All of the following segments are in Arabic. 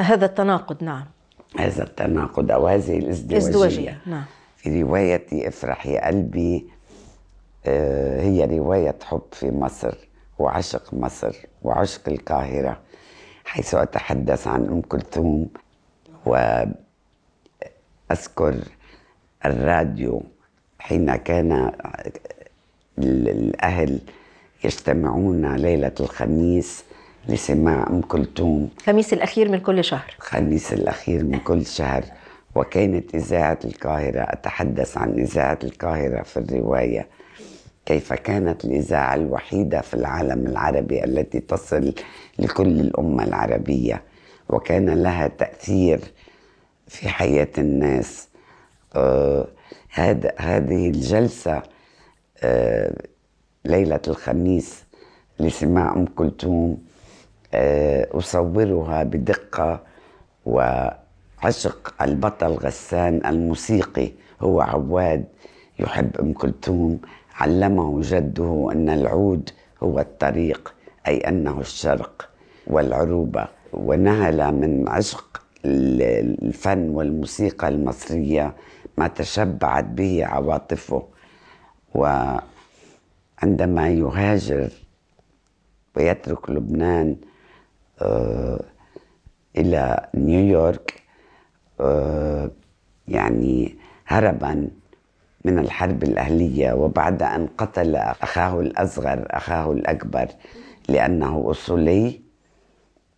هذا التناقض نعم هذا التناقض أو هذه الازدواجية ازدواجية نعم في رواية افرح يا قلبي آه، هي رواية حب في مصر وعشق مصر وعشق القاهرة حيث أتحدث عن أم كلثوم وأذكر الراديو حين كان الأهل يجتمعون ليلة الخميس لسماع أم كلثوم الخميس الأخير من كل شهر الخميس الأخير من كل شهر وكانت إذاعة القاهرة أتحدث عن إذاعة القاهرة في الرواية كيف كانت الإذاعة الوحيدة في العالم العربي التي تصل لكل الأمة العربية وكان لها تأثير في حياة الناس آه هذا هذه الجلسة آه ليلة الخميس لسماع أم كلثوم آه، أصورها بدقة وعشق البطل غسان الموسيقي هو عواد يحب أم كلثوم علمه جده أن العود هو الطريق أي أنه الشرق والعروبة ونهل من عشق الفن والموسيقى المصرية ما تشبعت به عواطفه وعندما يهاجر ويترك لبنان آه، إلى نيويورك آه، يعني هربا من الحرب الأهلية وبعد أن قتل أخاه الأصغر أخاه الأكبر لأنه أصولي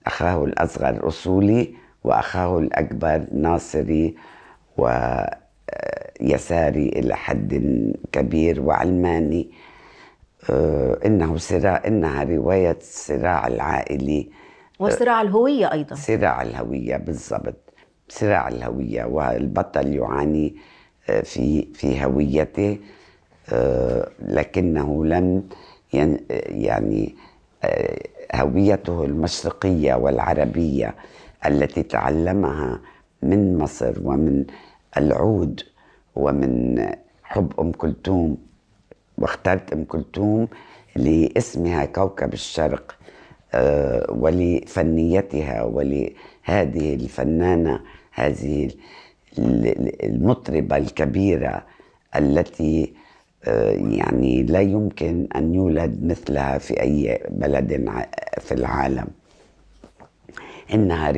أخاه الأصغر أصولي وأخاه الأكبر ناصري ويساري آه، إلى حد كبير وعلماني إنه صراع إنها رواية الصراع العائلي وصراع الهوية أيضا صراع الهوية بالضبط صراع الهوية والبطل يعاني آه، في في هويته آه، لكنه لم يعني آه، هويته المشرقية والعربية التي تعلمها من مصر ومن العود ومن حب أم كلثوم واخترت أم كلثوم لاسمها كوكب الشرق آه، ولفنيتها ولهذه الفنانة هذه المطربة الكبيرة التي آه، يعني لا يمكن أن يولد مثلها في أي بلد في العالم إنها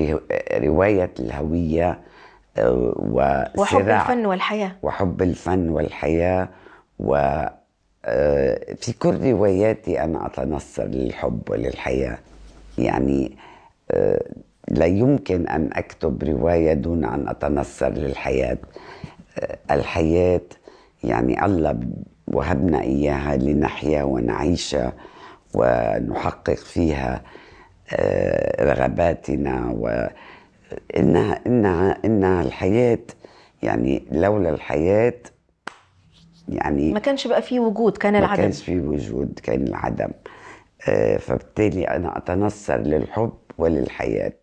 رواية الهوية آه، وحب الفن والحياة وحب الفن والحياة آه، في كل رواياتي أنا أتنصر للحب وللحياة يعني آه، لا يمكن أن أكتب رواية دون أن أتنصر للحياة آه، الحياة يعني الله وهبنا إياها لنحيا ونعيش ونحقق فيها رغباتنا و إنها, إنها, إنها الحياة يعني لولا الحياة يعني ما كانش بقى فيه وجود كان العدم ما كانش فيه وجود كان العدم آه، فبالتالي انا اتنصر للحب وللحياه